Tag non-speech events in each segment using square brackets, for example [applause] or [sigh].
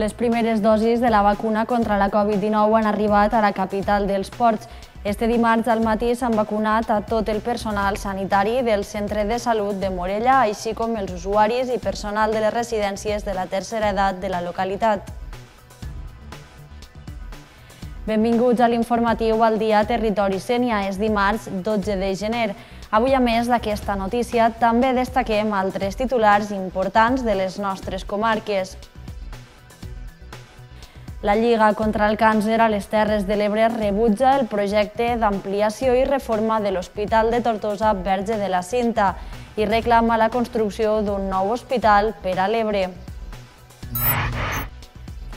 Les primeres dosis de la vacuna contra la Covid-19 han arribat a la capital dels ports. Este dimarts al matí s'han vacunat a tot el personal sanitari del Centre de Salut de Morella, així com els usuaris i personal de les residències de la tercera edat de la localitat. Benvinguts a l'informatiu al dia Territori Sènia. És dimarts 12 de gener. Avui, a més d'aquesta notícia, també destaquem altres titulars importants de les nostres comarques. La Lliga contra el Càncer a les Terres de l'Ebre rebutja el projecte d'ampliació i reforma de l'Hospital de Tortosa Verge de la Cinta i reclama la construcció d'un nou hospital per a l'Ebre.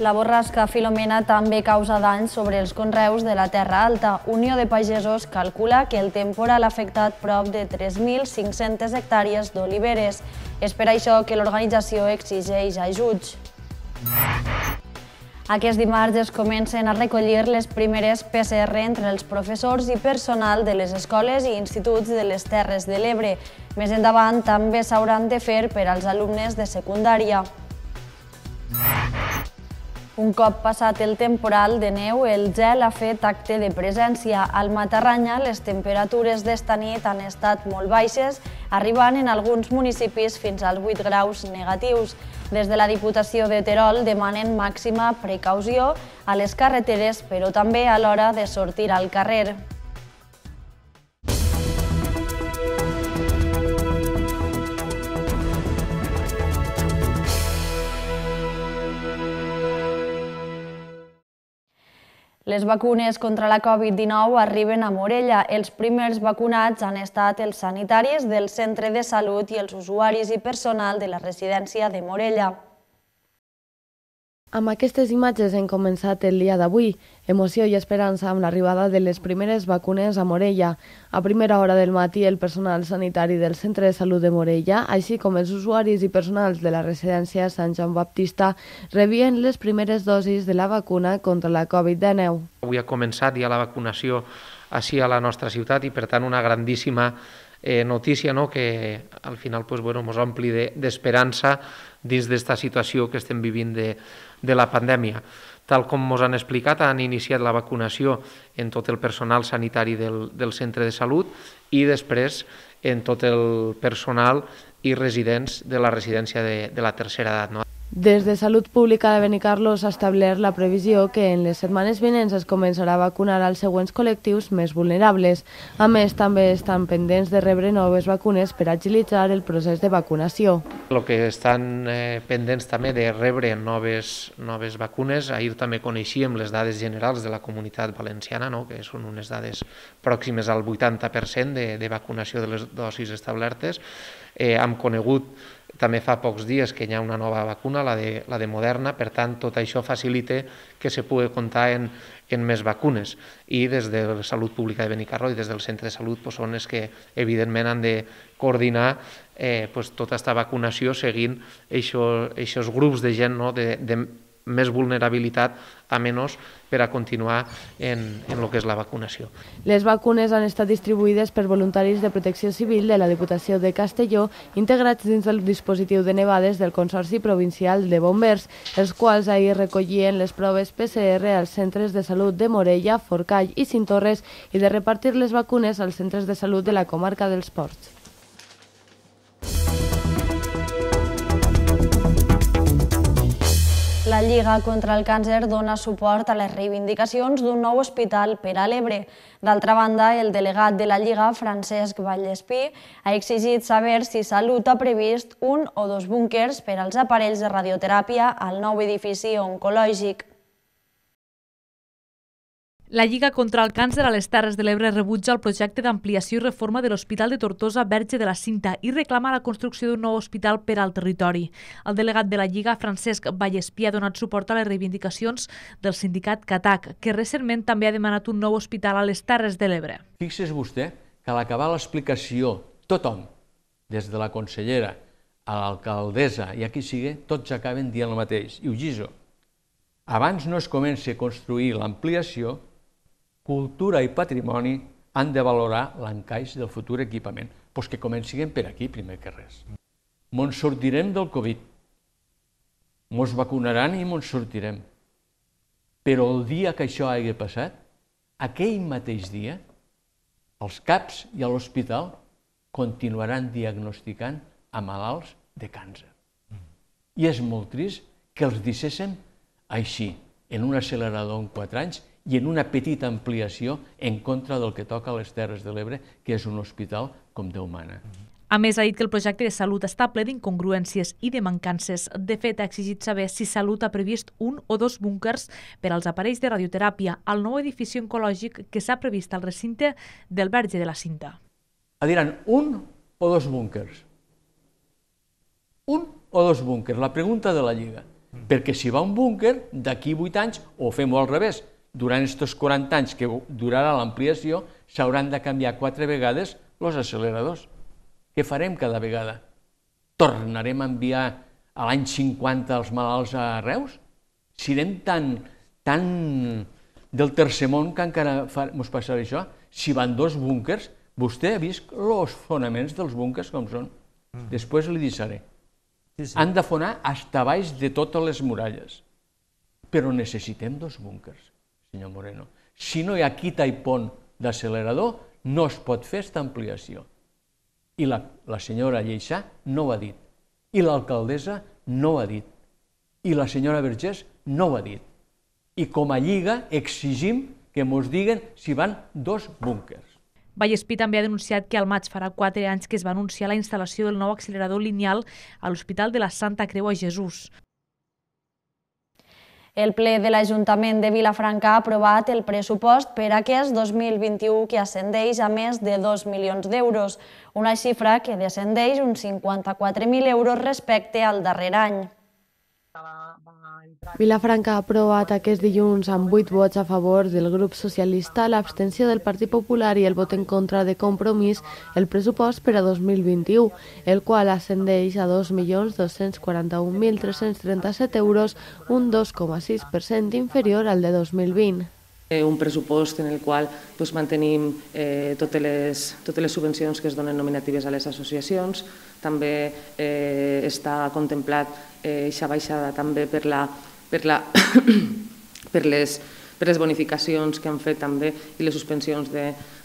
La borrasca Filomena també causa danys sobre els conreus de la Terra Alta. Unió de Pagesos calcula que el temporal ha afectat prop de 3.500 hectàrees d'oliveres. És per això que l'organització exigeix ajuts. Aquest dimarts es comencen a recollir les primeres PCR entre els professors i personal de les escoles i instituts de les Terres de l'Ebre. Més endavant també s'hauran de fer per als alumnes de secundària. Un cop passat el temporal de neu, el gel ha fet acte de presència. Al Matarranya, les temperatures d'esta nit han estat molt baixes, arribant en alguns municipis fins als 8 graus negatius. Des de la Diputació de Terol demanen màxima precaució a les carreteres, però també a l'hora de sortir al carrer. Les vacunes contra la Covid-19 arriben a Morella. Els primers vacunats han estat els sanitaris del centre de salut i els usuaris i personal de la residència de Morella. Amb aquestes imatges hem començat el dia d'avui. Emoció i esperança amb l'arribada de les primeres vacunes a Morella. A primera hora del matí, el personal sanitari del Centre de Salut de Morella, així com els usuaris i personals de la residència Sant Joan Baptista, rebien les primeres dosis de la vacuna contra la Covid-19. Avui ha començat ja la vacunació així a la nostra ciutat i, per tant, una grandíssima eh, notícia no? que al final pues, bueno, ens ompli d'esperança de, dins d'esta situació que estem vivint de, de la pandèmia. Tal com ens han explicat, han iniciat la vacunació en tot el personal sanitari del, del centre de salut i després en tot el personal i residents de la residència de, de la tercera edat. No? Des de Salut Pública de Benicarló s'ha establert la previsió que en les setmanes vinents es començarà a vacunar als següents col·lectius més vulnerables. A més, també estan pendents de rebre noves vacunes per agilitzar el procés de vacunació. El que estan eh, pendents també de rebre noves, noves vacunes, ahir també coneixíem les dades generals de la comunitat valenciana, no? que són unes dades pròximes al 80% de, de vacunació de les dosis establertes. Eh, hem conegut també fa pocs dies que hi ha una nova vacuna, la de, la de Moderna, per tant, tot això facilita que se pugui comptar en, en més vacunes. I des de la Salut Pública de Benicarro i des del Centre de Salut doncs, són els que, evidentment, han de coordinar eh, doncs, tota aquesta vacunació seguint aquests grups de gent no? de, de més vulnerabilitat a menys per a continuar en, en el que és la vacunació. Les vacunes han estat distribuïdes per voluntaris de protecció civil de la Diputació de Castelló integrats dins del dispositiu de nevades del Consorci Provincial de Bombers, els quals ahir recollien les proves PCR als centres de salut de Morella, Forcall i Cintorres i de repartir les vacunes als centres de salut de la comarca dels Ports. La Lliga contra el Càncer dona suport a les reivindicacions d'un nou hospital per a l'Ebre. D'altra banda, el delegat de la Lliga, Francesc Vallespí, ha exigit saber si Salut ha previst un o dos búnquers per als aparells de radioteràpia al nou edifici oncològic. La Lliga contra el Càncer a les Terres de l'Ebre rebutja el projecte d'ampliació i reforma de l'Hospital de Tortosa Verge de la Cinta i reclama la construcció d'un nou hospital per al territori. El delegat de la Lliga, Francesc Vallespí, ha donat suport a les reivindicacions del sindicat CATAC, que recentment també ha demanat un nou hospital a les Terres de l'Ebre. Fixes vostè que a l'acabar l'explicació, tothom, des de la consellera a l'alcaldessa i a qui sigui, tots acaben dient el mateix. I ho giso. Abans no es comença a construir l'ampliació, cultura i patrimoni han de valorar l'encaix del futur equipament. Doncs pues que comencin per aquí, primer que res. Mons sortirem del Covid. Mons vacunaran i mons sortirem. Però el dia que això hagi passat, aquell mateix dia, els CAPs i a l'hospital continuaran diagnosticant a malalts de càncer. I és molt trist que els dissessin així, en un accelerador en quatre anys, i en una petita ampliació en contra del que toca a les Terres de l'Ebre, que és un hospital com Déu mana. A més, ha dit que el projecte de salut està ple d'incongruències i de mancances. De fet, ha exigit saber si Salut ha previst un o dos búnkers per als aparells de radioteràpia al nou edifici oncològic que s'ha previst al recinte del Verge de la Cinta. Ah, diran un o dos búnkers. Un o dos búnkers, la pregunta de la Lliga. Perquè si va un búnker, d'aquí 8 anys, o fem-ho al revés, durant aquests 40 anys que durarà l'ampliació, s'hauran de canviar quatre vegades els acceleradors. Què farem cada vegada? Tornarem a enviar a l'any 50 els malalts a Reus? Serem tan, tan del tercer món que encara ens passarà això? Si van dos búnkers, vostè ha vist els fonaments dels búnkers com són. Mm. Després li deixaré. Sí, sí. Han de fonar hasta baix de totes les muralles. Però necessitem dos búnkers senyor Moreno. Si no hi ha quita i pont d'accelerador, no es pot fer aquesta ampliació. I la, la senyora Lleixà no ho ha dit. I l'alcaldessa no ho ha dit. I la senyora Vergés no ho ha dit. I com a Lliga exigim que ens diguen si van dos búnkers. Vallespí també ha denunciat que al maig farà 4 anys que es va anunciar la instal·lació del nou accelerador lineal a l'Hospital de la Santa Creu a Jesús. El ple de l'Ajuntament de Vilafranca ha aprovat el pressupost per a aquest 2021 que ascendeix a més de 2 milions d'euros, una xifra que descendeix uns 54.000 euros respecte al darrer any que va, va entrar... Vilafranca ha aprovat aquest dilluns amb 8 vots a favor del grup socialista, l'abstenció del Partit Popular i el vot en contra de Compromís el pressupost per a 2021, el qual ascendeix a 2.241.337 euros, un 2,6% inferior al de 2020 eh, un pressupost en el qual doncs, mantenim eh, totes, les, totes les subvencions que es donen nominatives a les associacions. També eh, està contemplat Eh, eixa baixada també per, la, per, la, [coughs] per, les, per les bonificacions que han fet també i les suspensions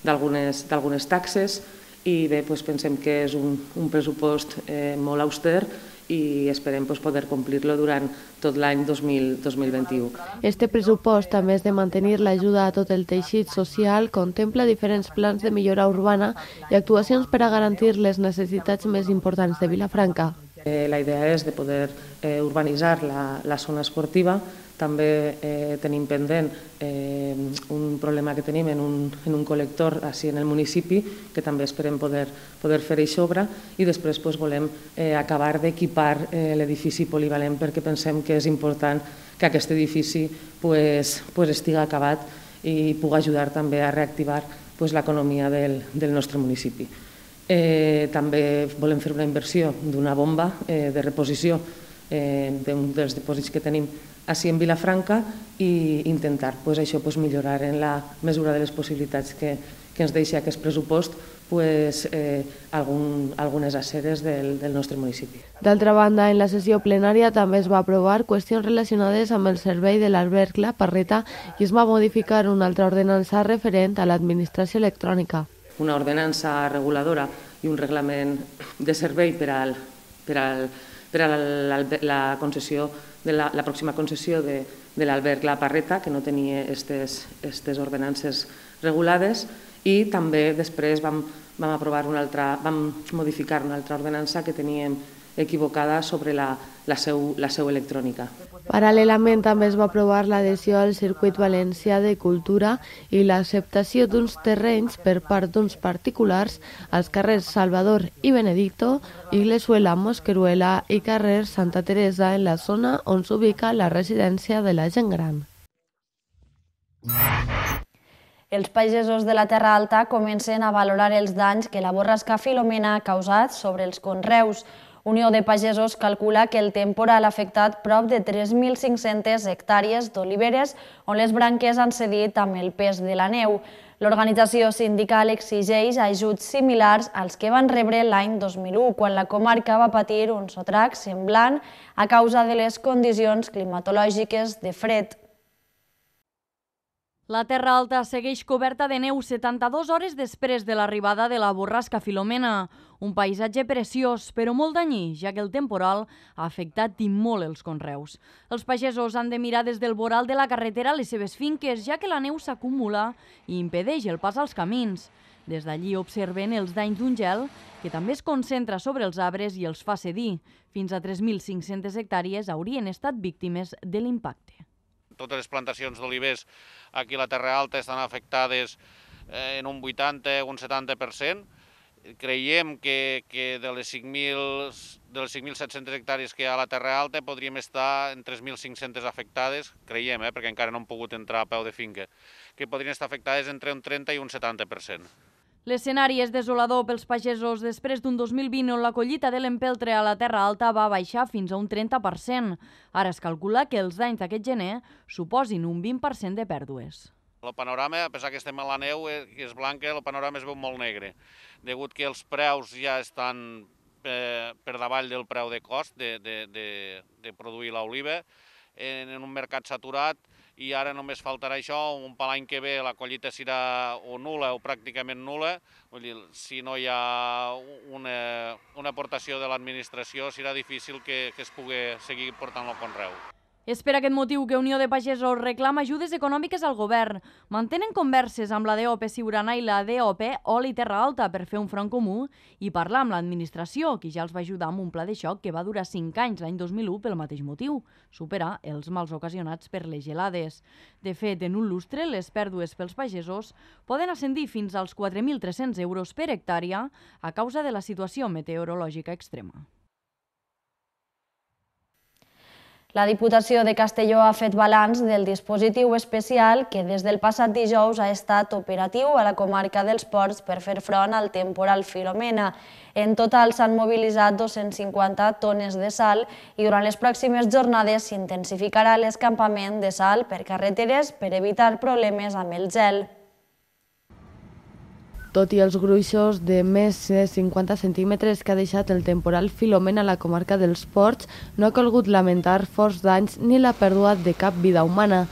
d'algunes taxes i bé, doncs pensem que és un, un pressupost eh, molt auster i esperem pues, poder complir-lo durant tot l'any 2021. Este pressupost, a més de mantenir l'ajuda a tot el teixit social, contempla diferents plans de millora urbana i actuacions per a garantir les necessitats més importants de Vilafranca. Eh, la idea és de poder eh, urbanitzar la, la zona esportiva. També eh, tenim pendent eh, un problema que tenim en un, en un col·lector així en el municipi, que també esperem poder, poder fer hi sobre, i després pues, volem eh, acabar d'equipar eh, l'edifici polivalent perquè pensem que és important que aquest edifici pues, pues, estigui acabat i pugui ajudar també a reactivar pues, l'economia del, del nostre municipi. Eh, també volem fer una inversió d'una bomba eh, de reposició eh, d'un dels depòsits que tenim així en Vilafranca i intentar pues, això pues, millorar en la mesura de les possibilitats que, que ens deixa aquest pressupost pues, eh, algun, algunes aceres del, del nostre municipi. D'altra banda, en la sessió plenària també es va aprovar qüestions relacionades amb el servei de l'alberg La Parreta i es va modificar una altra ordenança referent a l'administració electrònica una ordenança reguladora i un reglament de servei per, al, per, al, per a la, la concessió de la, la pròxima concessió de, de l'Albert La Parreta, que no tenia aquestes ordenances regulades, i també després vam, vam aprovar una altra, vam modificar una altra ordenança que teníem equivocada sobre la, la, seu, la seu electrònica. Paral·lelament també es va aprovar l'adhesió al circuit valencià de cultura i l'acceptació d'uns terrenys per part d'uns particulars als carrers Salvador i Benedicto, Iglesuela, Mosqueruela i carrer Santa Teresa en la zona on s'ubica la residència de la gent gran. Els pagesos de la Terra Alta comencen a valorar els danys que la borrasca Filomena ha causat sobre els conreus. Unió de Pagesos calcula que el temporal ha afectat prop de 3.500 hectàrees d'oliveres on les branques han cedit amb el pes de la neu. L'organització sindical exigeix ajuts similars als que van rebre l'any 2001, quan la comarca va patir un sotrac semblant a causa de les condicions climatològiques de fred. La Terra Alta segueix coberta de neu 72 hores després de l'arribada de la borrasca Filomena. Un paisatge preciós, però molt danyí, ja que el temporal ha afectat i molt els conreus. Els pagesos han de mirar des del voral de la carretera les seves finques, ja que la neu s'acumula i impedeix el pas als camins. Des d'allí observen els danys d'un gel que també es concentra sobre els arbres i els fa cedir. Fins a 3.500 hectàrees haurien estat víctimes de l'impacte totes les plantacions d'olivers aquí a la Terra Alta estan afectades eh, en un 80 o un 70%. Creiem que, que de les 5.700 hectàrees que hi ha a la Terra Alta podríem estar en 3.500 afectades, creiem, eh, perquè encara no han pogut entrar a peu de finca, que podrien estar afectades entre un 30 i un 70%. L'escenari és desolador pels pagesos després d'un 2020 on la collita de l'empeltre a la Terra Alta va baixar fins a un 30%. Ara es calcula que els danys d'aquest gener suposin un 20% de pèrdues. El panorama, a pesar que estem a la neu i eh, és blanca, el panorama es veu molt negre, degut que els preus ja estan eh, per davall del preu de cost de, de, de, de produir l'oliva en un mercat saturat, i ara només faltarà això, un l'any que ve la collita serà o nula o pràcticament nula, vull dir, si no hi ha una, una aportació de l'administració serà difícil que, que es pugui seguir portant el conreu. És per aquest motiu que Unió de Pagesos reclama ajudes econòmiques al govern. Mantenen converses amb la DOP Siurana i la DOP Oli Terra Alta per fer un front comú i parlar amb l'administració, qui ja els va ajudar amb un pla de xoc que va durar 5 anys l'any 2001 pel mateix motiu, superar els mals ocasionats per les gelades. De fet, en un lustre, les pèrdues pels pagesos poden ascendir fins als 4.300 euros per hectàrea a causa de la situació meteorològica extrema. La Diputació de Castelló ha fet balanç del dispositiu especial que des del passat dijous ha estat operatiu a la comarca dels Ports per fer front al temporal Filomena. En total s'han mobilitzat 250 tones de sal i durant les pròximes jornades s'intensificarà l'escampament de sal per carreteres per evitar problemes amb el gel tot i els gruixos de més de 50 centímetres que ha deixat el temporal Filomena a la comarca dels Ports, no ha calgut lamentar forts danys ni la pèrdua de cap vida humana.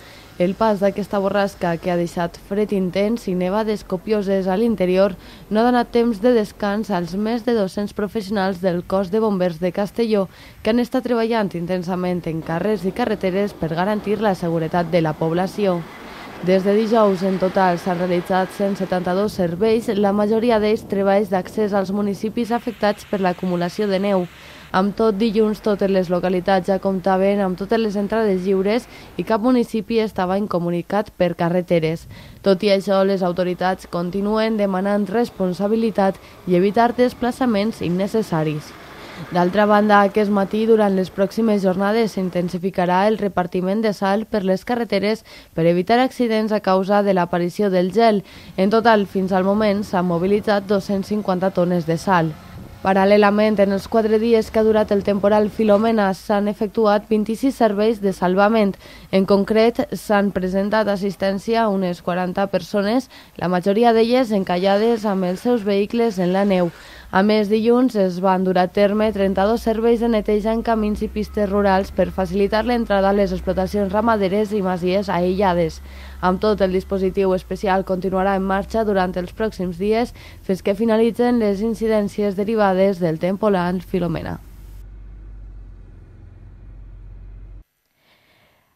El pas d'aquesta borrasca, que ha deixat fred intens i nevades copioses a l'interior, no ha donat temps de descans als més de 200 professionals del cos de bombers de Castelló, que han estat treballant intensament en carrers i carreteres per garantir la seguretat de la població. Des de dijous, en total, s'han realitzat 172 serveis, la majoria d'ells treballs d'accés als municipis afectats per l'acumulació de neu. Amb tot, dilluns totes les localitats ja comptaven amb totes les entrades lliures i cap municipi estava incomunicat per carreteres. Tot i això, les autoritats continuen demanant responsabilitat i evitar desplaçaments innecessaris. D'altra banda, aquest matí, durant les pròximes jornades, s'intensificarà el repartiment de sal per les carreteres per evitar accidents a causa de l'aparició del gel. En total, fins al moment, s'han mobilitzat 250 tones de sal. Paral·lelament, en els quatre dies que ha durat el temporal Filomena s'han efectuat 26 serveis de salvament. En concret, s'han presentat assistència a unes 40 persones, la majoria d'elles encallades amb els seus vehicles en la neu. A més, dilluns es van dur a terme 32 serveis de neteja en camins i pistes rurals per facilitar l'entrada a les explotacions ramaderes i masies aïllades. Amb tot, el dispositiu especial continuarà en marxa durant els pròxims dies fins que finalitzen les incidències derivades del temporal Filomena.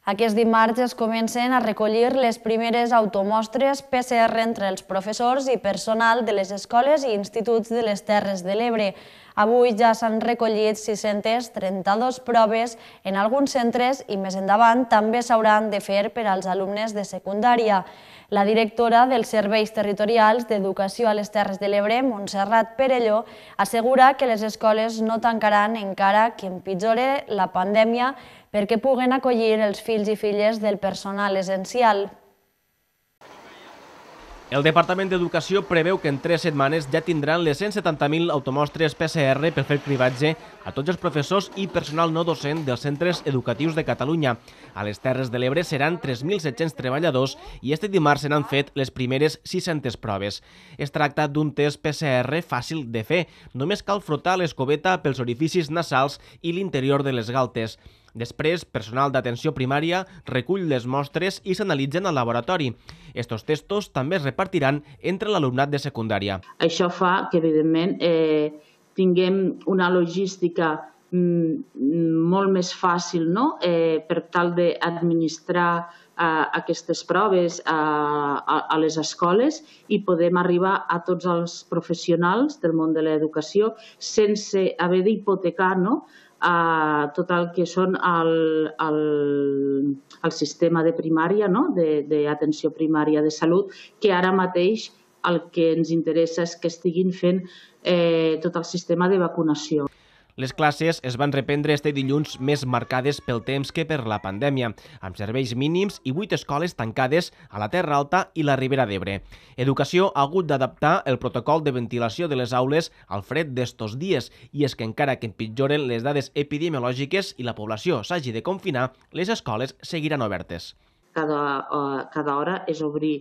Aquest dimarts es comencen a recollir les primeres automostres PCR entre els professors i personal de les escoles i instituts de les Terres de l'Ebre. Avui ja s'han recollit 632 proves en alguns centres i més endavant també s'hauran de fer per als alumnes de secundària. La directora dels Serveis Territorials d'Educació a les Terres de l'Ebre, Montserrat Perelló, assegura que les escoles no tancaran encara que empitjore la pandèmia perquè puguen acollir els fills i filles del personal essencial. El Departament d'Educació preveu que en tres setmanes ja tindran les 170.000 automostres PCR per fer cribatge a tots els professors i personal no docent dels centres educatius de Catalunya. A les Terres de l'Ebre seran 3.700 treballadors i este dimarts se n'han fet les primeres 600 proves. Es tracta d'un test PCR fàcil de fer. Només cal frotar l'escobeta pels orificis nasals i l'interior de les galtes. Després, personal d'atenció primària recull les mostres i s'analitzen al laboratori. Estos testos també es repartiran entre l'alumnat de secundària. Això fa que, evidentment, eh, tinguem una logística mm, molt més fàcil no? eh, per tal d'administrar eh, aquestes proves a, a, a les escoles i podem arribar a tots els professionals del món de l'educació sense haver d'hipotecar no? a tot el que són el, el, el sistema de primària, no? d'atenció primària de salut, que ara mateix el que ens interessa és que estiguin fent eh, tot el sistema de vacunació. Les classes es van reprendre este dilluns més marcades pel temps que per la pandèmia, amb serveis mínims i vuit escoles tancades a la Terra Alta i la Ribera d'Ebre. Educació ha hagut d'adaptar el protocol de ventilació de les aules al fred d'estos dies i és que encara que empitjoren les dades epidemiològiques i la població s'hagi de confinar, les escoles seguiran obertes. Cada, uh, cada hora és obrir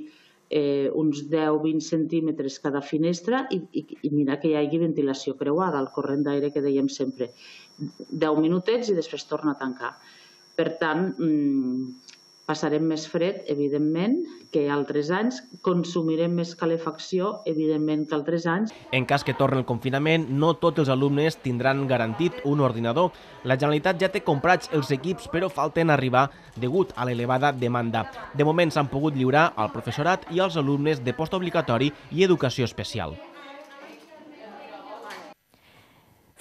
eh, uns 10-20 centímetres cada finestra i, i, i mirar que hi hagi ventilació creuada, el corrent d'aire que dèiem sempre. 10 minutets i després torna a tancar. Per tant, mm, Passarem més fred, evidentment, que altres anys. Consumirem més calefacció, evidentment, que altres anys. En cas que torni el confinament, no tots els alumnes tindran garantit un ordinador. La Generalitat ja té comprats els equips, però falten arribar degut a l'elevada demanda. De moment s'han pogut lliurar al professorat i als alumnes de postobligatori i educació especial.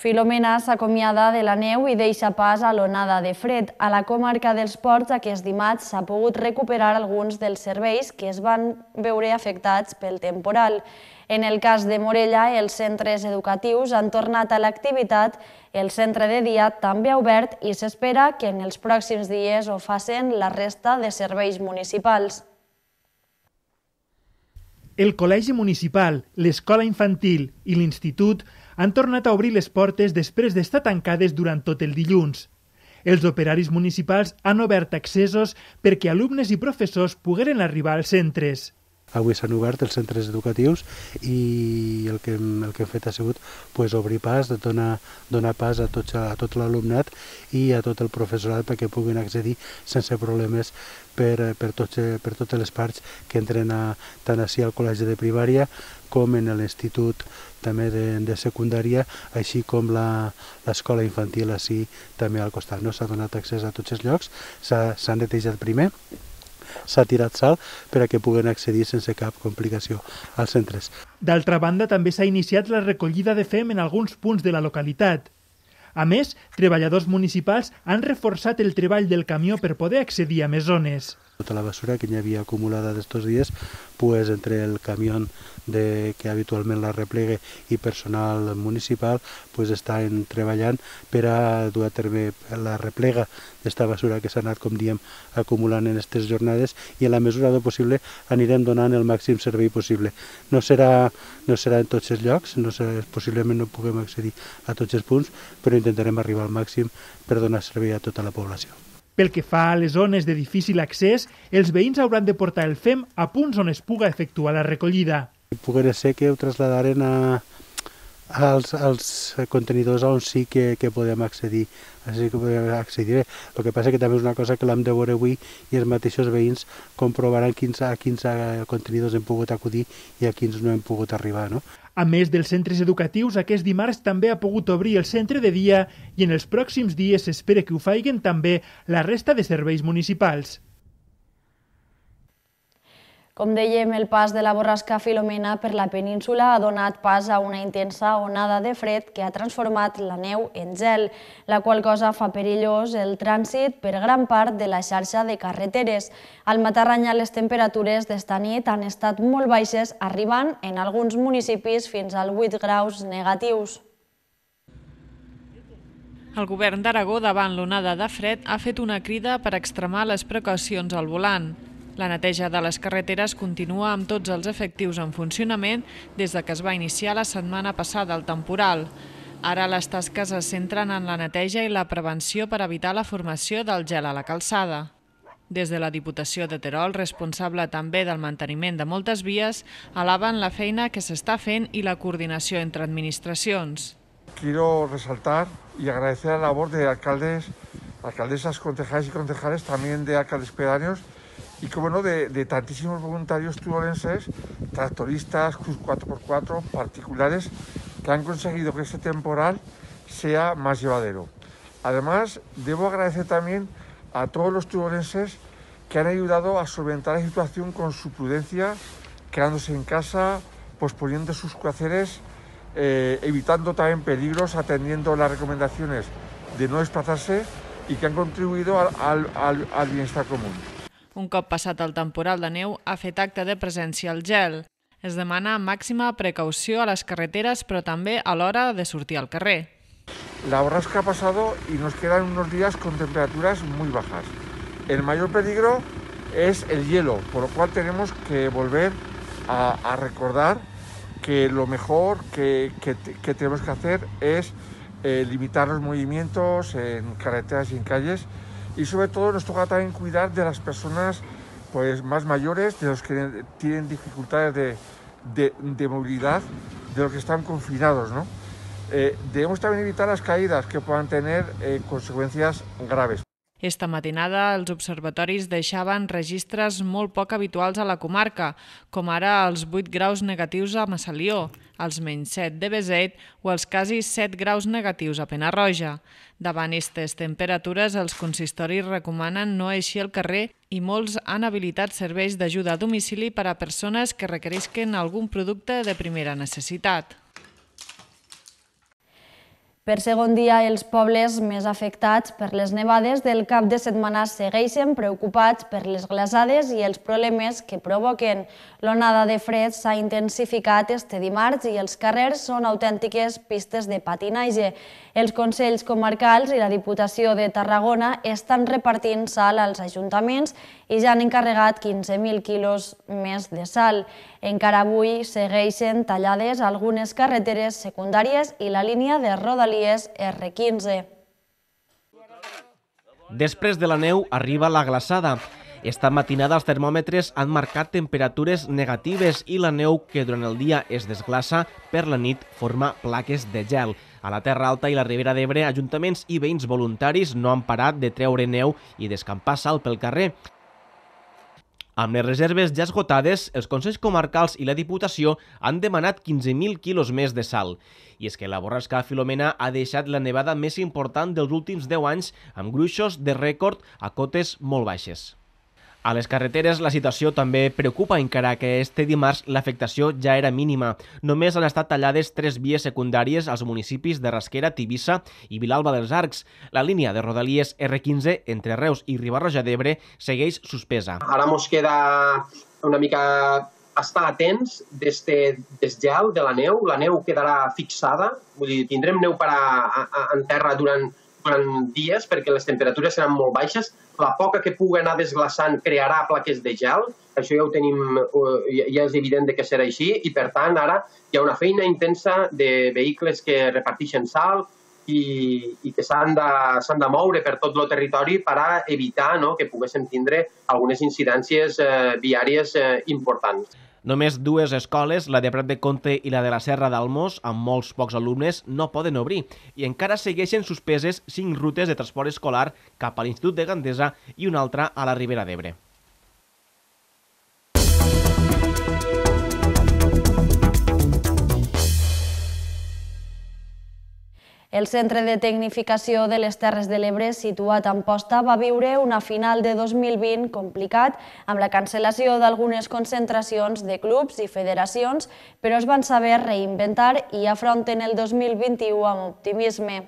Filomena s'acomiada de la neu i deixa pas a l'onada de fred. A la comarca dels ports aquest dimarts s'ha pogut recuperar alguns dels serveis que es van veure afectats pel temporal. En el cas de Morella, els centres educatius han tornat a l'activitat, el centre de dia també ha obert i s'espera que en els pròxims dies ho facin la resta de serveis municipals el Col·legi Municipal, l'Escola Infantil i l'Institut han tornat a obrir les portes després d'estar tancades durant tot el dilluns. Els operaris municipals han obert accessos perquè alumnes i professors pogueren arribar als centres. Avui s'han obert els centres educatius i el que hem, el que hem fet ha sigut pues, obrir pas, donar, donar pas a, tots, a tot l'alumnat i a tot el professorat perquè puguin accedir sense problemes per, per, tots, per totes les parts que entren a, tant així al col·legi de primària com en l'institut també de, de secundària, així com l'escola infantil així també al costat. No s'ha donat accés a tots els llocs, s'han netejat primer, s'ha tirat sal per a que puguen accedir sense cap complicació als centres. D'altra banda, també s'ha iniciat la recollida de fem en alguns punts de la localitat. A més, treballadors municipals han reforçat el treball del camió per poder accedir a més zones. Tota la basura que hi havia acumulada d'estos dies, pues entre el camión de, que habitualment la replegue i personal municipal, pues estan treballant per a dur a terme la replega d'esta basura que s'ha anat, com diem, acumulant en aquestes jornades i a la mesura del possible anirem donant el màxim servei possible. No serà, no serà en tots els llocs, no serà, possiblement no puguem accedir a tots els punts, però intentarem arribar al màxim per donar servei a tota la població. Pel que fa a les zones de difícil accés, els veïns hauran de portar el FEM a punts on es puga efectuar la recollida. Poguera ser que ho traslladaren a, als, als contenidors on sí que, que podem accedir. Així que podem accedir. El que passa que també és una cosa que l'hem de veure avui i els mateixos veïns comprovaran quins, a quins eh, contenidors hem pogut acudir i a quins no hem pogut arribar. No? A més dels centres educatius, aquest dimarts també ha pogut obrir el centre de dia i en els pròxims dies s'espera que ho faiguen també la resta de serveis municipals. Com dèiem, el pas de la borrasca Filomena per la península ha donat pas a una intensa onada de fred que ha transformat la neu en gel, la qual cosa fa perillós el trànsit per gran part de la xarxa de carreteres. Al Matarranya les temperatures d'esta nit han estat molt baixes, arribant en alguns municipis fins als 8 graus negatius. El govern d'Aragó davant l'onada de fred ha fet una crida per extremar les precaucions al volant. La neteja de les carreteres continua amb tots els efectius en funcionament des de que es va iniciar la setmana passada el temporal. Ara les tasques es centren en la neteja i la prevenció per evitar la formació del gel a la calçada. Des de la Diputació de Terol, responsable també del manteniment de moltes vies, alaben la feina que s'està fent i la coordinació entre administracions. Quiero resaltar y agradecer la labor de alcaldes, alcaldesas, concejales y concejales, también de alcaldes pedáneos, y como no, de, tantísimos voluntarios tubolenses, tractoristas, 4x4, particulares, que han conseguido que este temporal sea más llevadero. Además, debo agradecer también a todos los tubolenses que han ayudado a solventar la situación con su prudencia, quedándose en casa, posponiendo sus quehaceres, eh, evitando también peligros, atendiendo las recomendaciones de no desplazarse y que han contribuido al bienestar común. Un cop passat el temporal de neu, ha fet de presència al gel. Es demana máxima precaució a les carreteres, però també a l'hora de sortir al carrer. La borrasca ha pasado y nos quedan unos días con temperaturas muy bajas. El mayor peligro es el hielo, por lo cual tenemos que volver a, recordar que lo mejor que, tenemos que hacer es eh, limitar los movimientos en carreteras y en calles y sobre todo nos toca también cuidar de las personas pues, más mayores, de los que tienen dificultades de, movilidad, de los que están confinados. Eh, debemos también evitar las caídas que puedan tener eh, consecuencias graves. Esta matinada els observatoris deixaven registres molt poc habituals a la comarca, com ara els 8 graus negatius a Massalió, els menys 7 de Beset o els quasi 7 graus negatius a Penarroja. Davant aquestes temperatures, els consistoris recomanen no eixir al carrer i molts han habilitat serveis d'ajuda a domicili per a persones que requerisquen algun producte de primera necessitat. Per segon dia, els pobles més afectats per les nevades del cap de setmana segueixen preocupats per les glaçades i els problemes que provoquen. L'onada de fred s'ha intensificat este dimarts i els carrers són autèntiques pistes de patinatge. Els Consells Comarcals i la Diputació de Tarragona estan repartint sal als ajuntaments i ja han encarregat 15.000 quilos més de sal. Encara avui segueixen tallades algunes carreteres secundàries i la línia de Rodalí rodalies R15. Després de la neu arriba la glaçada. Esta matinada els termòmetres han marcat temperatures negatives i la neu que durant el dia es desglaça per la nit forma plaques de gel. A la Terra Alta i la Ribera d'Ebre, ajuntaments i veïns voluntaris no han parat de treure neu i d'escampar sal pel carrer. Amb les reserves ja esgotades, els Consells Comarcals i la Diputació han demanat 15.000 quilos més de sal. I és que la borrasca Filomena ha deixat la nevada més important dels últims 10 anys, amb gruixos de rècord a cotes molt baixes. A les carreteres la situació també preocupa encara que este dimarts l'afectació ja era mínima. Només han estat tallades tres vies secundàries als municipis de Rasquera, Tibissa i Vilalba dels Arcs. La línia de Rodalies R15 entre Reus i Ribarroja d'Ebre segueix suspesa. Ara ens queda una mica estar atents d'este gel de la neu. La neu quedarà fixada, vull dir, tindrem neu per a, a, a en terra durant durant dies perquè les temperatures seran molt baixes. La poca que pugui anar desglaçant crearà plaques de gel. Això ja ho tenim, eh, ja és evident que serà així i, per tant, ara hi ha una feina intensa de vehicles que reparteixen sal, i, i que s'han de, de moure per tot el territori per a evitar no, que poguéssim tindre algunes incidències eh, viàries eh, importants. Només dues escoles, la de Prat de Comte i la de la Serra d'Almos, amb molts pocs alumnes, no poden obrir i encara segueixen suspeses cinc rutes de transport escolar cap a l'Institut de Gandesa i una altra a la Ribera d'Ebre. El Centre de Tecnificació de les Terres de l'Ebre, situat a Amposta, va viure una final de 2020 complicat amb la cancel·lació d'algunes concentracions de clubs i federacions, però es van saber reinventar i afronten el 2021 amb optimisme.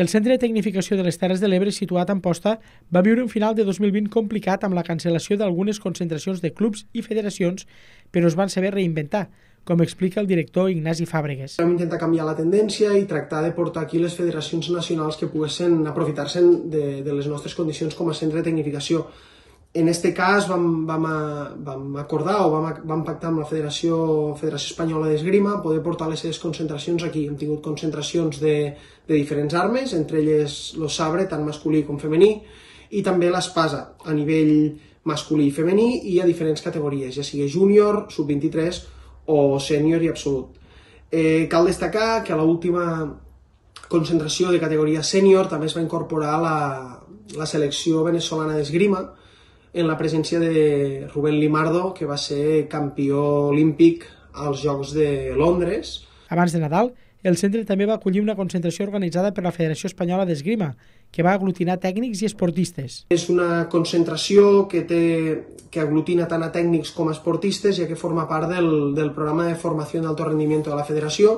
El Centre de Tecnificació de les Terres de l'Ebre, situat a Amposta, va viure un final de 2020 complicat amb la cancel·lació d'algunes concentracions de clubs i federacions, però es van saber reinventar, com explica el director Ignasi Fàbregues. Vam intentar canviar la tendència i tractar de portar aquí les federacions nacionals que poguessin aprofitar-se de, de les nostres condicions com a centre de tecnificació. En este cas vam, vam, a, vam acordar o vam, vam pactar amb la Federació, Federació Espanyola d'Esgrima poder portar les seves concentracions aquí. Hem tingut concentracions de, de diferents armes, entre elles lo sabre, tant masculí com femení, i també l'espasa a nivell masculí i femení i a diferents categories, ja sigui júnior, sub-23 o sènior i absolut. Eh, cal destacar que a l'última concentració de categoria sènior també es va incorporar la, la selecció venezolana d'esgrima en la presència de Rubén Limardo, que va ser campió olímpic als Jocs de Londres. Abans de Nadal, el centre també va acollir una concentració organitzada per la Federació Espanyola d'Esgrima, que va aglutinar tècnics i esportistes. És una concentració que, té, que aglutina tant a tècnics com a esportistes, ja que forma part del, del programa de formació d'alto rendiment de la Federació,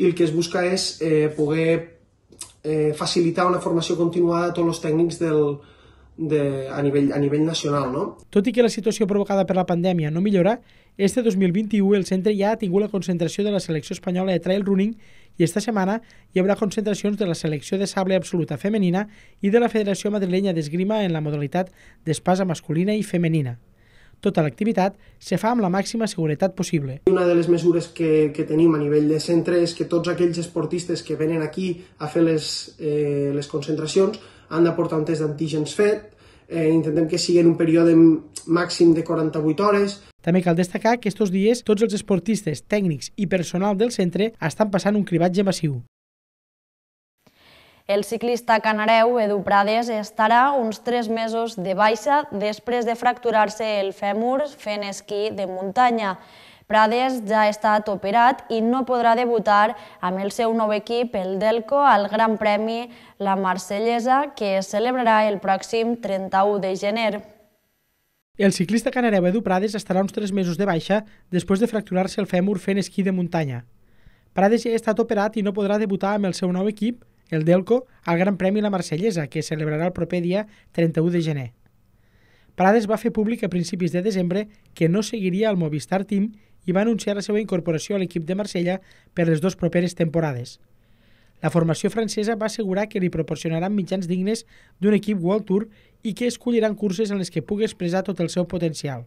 i el que es busca és eh, poder eh, facilitar una formació continuada a tots els tècnics del, de, a, nivell, a nivell nacional. No? Tot i que la situació provocada per la pandèmia no millora, este 2021 el centre ja ha tingut la concentració de la selecció espanyola de trail running i esta setmana hi haurà concentracions de la selecció de sable absoluta femenina i de la Federació Madrilenya d'Esgrima en la modalitat d'espasa masculina i femenina. Tota l'activitat se fa amb la màxima seguretat possible. Una de les mesures que, que tenim a nivell de centre és que tots aquells esportistes que venen aquí a fer les, eh, les concentracions han portar un test d'antígens fet, eh, intentem que sigui en un període màxim de 48 hores. També cal destacar que aquests dies tots els esportistes, tècnics i personal del centre estan passant un cribatge massiu. El ciclista canareu Edu Prades estarà uns 3 mesos de baixa després de fracturar-se el fèmur fent esquí de muntanya. Prades ja ha estat operat i no podrà debutar amb el seu nou equip, el Delco, al Gran Premi La Marsellesa, que es celebrarà el pròxim 31 de gener. El ciclista canareu Edu Prades estarà uns 3 mesos de baixa després de fracturar-se el fèmur fent esquí de muntanya. Prades ja ha estat operat i no podrà debutar amb el seu nou equip, el Delco, al Gran Premi La Marsellesa, que es celebrarà el proper dia 31 de gener. Prades va fer públic a principis de desembre que no seguiria al Movistar Team i va anunciar la seva incorporació a l'equip de Marsella per les dues properes temporades. La formació francesa va assegurar que li proporcionaran mitjans dignes d'un equip World Tour i que escolliran curses en les que pugui expressar tot el seu potencial.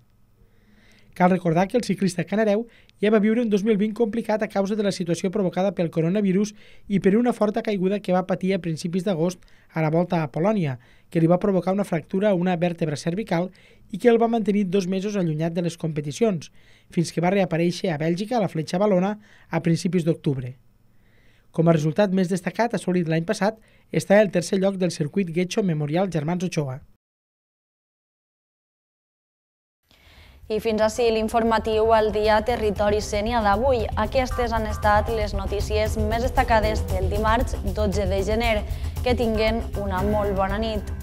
Cal recordar que el ciclista canareu ja va viure un 2020 complicat a causa de la situació provocada pel coronavirus i per una forta caiguda que va patir a principis d'agost a la volta a Polònia, que li va provocar una fractura a una vèrtebra cervical i que el va mantenir dos mesos allunyat de les competicions, fins que va reaparèixer a Bèlgica a la Fletxa Balona a principis d'octubre. Com a resultat més destacat assolit l'any passat està el tercer lloc del circuit Getxo Memorial Germans Ochoa. I fins ací l'informatiu al dia Territori Sènia d'avui. Aquestes han estat les notícies més destacades del dimarts 12 de gener. Que tinguen una molt bona nit.